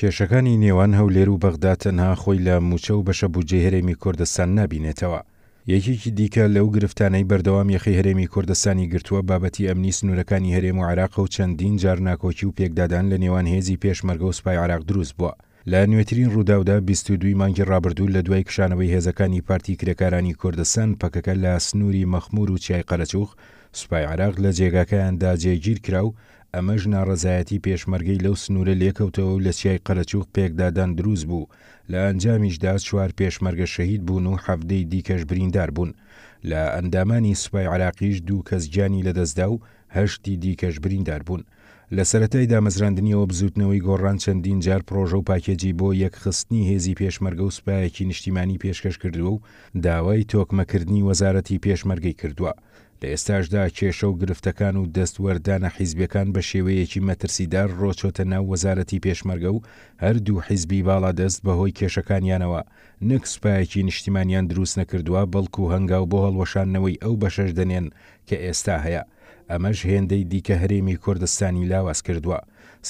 کێشەکانی نێوان هەولێر و بەغدا تەنها خۆی لە موچە و بەشە بجێ هەرێمی کوردستان نبینێتەوە یەکێکی دیکە لەو گرفتانەی بەردەوام یخی هەرێمی کوردستانی گرتووە بابەتی ئەمنی سنوورەکانی هەرێم و عراق و چەندین جار ناکۆکی و پێکدادان لە نێوان هێزی پێشمەرگە و سوپای عراق دروست بووە لە نوێترین ڕووداودا 22 مانگی ڕابردوو لە دوای کشانەوەی هێزەکانی پارتی کرێکارانی کوردستان پەکەکە لە سنووری مەخمور و چای قەرەچوخ سوپای عراق لە جێگاکەیاندا جێگیر کرا و ئەمەش ناڕزایەتی پێشمەرگەی لەو سنوورە لێکەوتەوە و لە چیای قەرەچوق پێکدادان دروست بوو لە ئەنجامیشدا چوار پێشمەرگە شەهید بوون و هەفتەی دیکەش بریندار بوون لە ئەندامانی سوپای عراقیش دوو کەس گیانی لەدەستدا و هەشتی دیکەش بریندار بوون لە سەتای دامەزراندنیەوە بزوتنەوەی گۆڕان چەندین جار پرۆژە و پاکێجی بۆ یەکخستنی هێزی پێشمەرگە و سوپایەکی نیشتیمانی پێشکەش کردووە و داوای تۆکمەکردنی وەزارەتی پێشمەرگەی کردووە. لە ئێستاشدا کێشە و گرفتەکان و دەستوەردانە حیزبەکان بە شێوەیەکی مەترسیدار ڕۆچۆتە ناو وەزارەتی پێشمەرگە و هەردوو حیزبی باڵا دەست بەهۆی کێشەکانیانەوە نەک سوپایەکی نیشتیمانیان دروست نەکردووە بەڵکو و هەنگاو بۆ هەڵوەشانەوەی ئەو بەشەش دەنێن کە ئێستا هەیە. ئەمەش هێندەی دیکە هەرێمی کوردستانی لاواز کردووە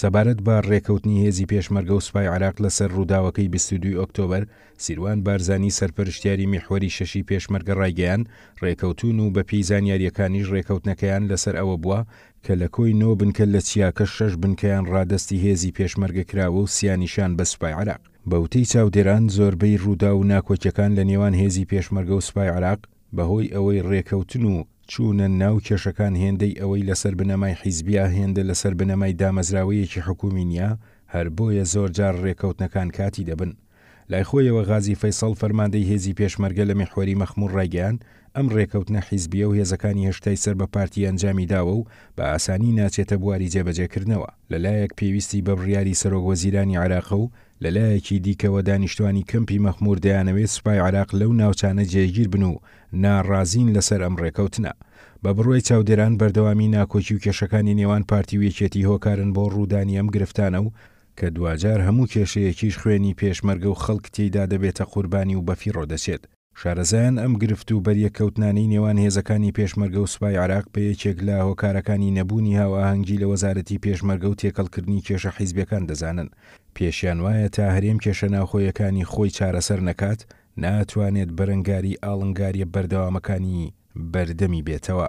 سەبارەت بە ڕێکەوتنی هێزی پێشمەرگە و سوپای عراق لەسەر ڕووداوەکەی 22 ئۆکتۆبر سیروان بارزانی سەرپەرشتیاری میحوەری شەشی پێشمەرگە ڕایگەیان ڕێکەوتون و بە پێی زانیاریەکانیش ڕێکەوتنەکەیان لەسەر ئەوە بووە کە لە کۆی نۆ بنکە لە چیاکە شەش بنکەیان ڕادستی هێزی پێشمەرگە کراوە و سیانیشان بە سوپای عراق بەوتەی چاودێران زۆربەی ڕوودا و ناکۆچەکان لە نێوان هێزی پێشمەرگە و سوپای عراق بەهۆی ئەوەی ڕێکەوتن و چوونە ناو کێشەکان هێندەی ئەوەی لەسەر بنەمای حیزبیا هێندە لەسەر بنەمای دامەزراوەیەکی حکومی نیە هەر بۆیە زۆرجار ڕێکەوتنەکان کاتی دەبن لای خۆیەوە غازی فەیسەڵ فەرماندەی هێزی پێشمەرگە لە میحوەری مەخمور ڕێگەیان ئەم ڕێکەوتنە حیزبیە و هێزەکانی هێشتای سەر بە پارتی ئەنجامی داوە و بە ئاسانی ناچێتە بواری جێبەجێکردنەوە لەلایەک پێویستی بە بڕیاری سەرۆگۆزیرانی عراق و لە لایەکی دیکەوە دانیشتوانی کەمپی مەخمور دەیانەوێت سوپای عراق لەو ناوچانە جێگیر بن و ناڕازین لەسەر ئەم ڕێکەوتنە بە بڕۆی چاودێران بەردەوامی ناکۆچی و کێشەکانی نێوان پارتی وێکێتی هۆکارن بۆ ڕوودانی ئەم گرفتانە و کە دوجار هەموو کێشەیەکیش خوێنی پێشمەرگە و خەڵک تێدا دەبێتە قوربانی و بەفیڕۆ دەچێت شارەزایان ئەم گرفت و بەریەکەوتنانی نێوان هێزەکانی پێشمەرگە و سوپای عراق پێیەکێک لە هۆکارەکانی نەبوونی هاوەهەنگی لە وەزارەتی پێشمەرگە و تێکەڵکردنی کێشە حیزبەکان دەزانن پێشیان وایە تا هەرێم کێشە ناوخۆیەکانی خۆی چارەسەر نەکات ناتوانێت بەرەنگاری ئاڵنگاریە بەردەوامەکانی بەردەمی بێتەوە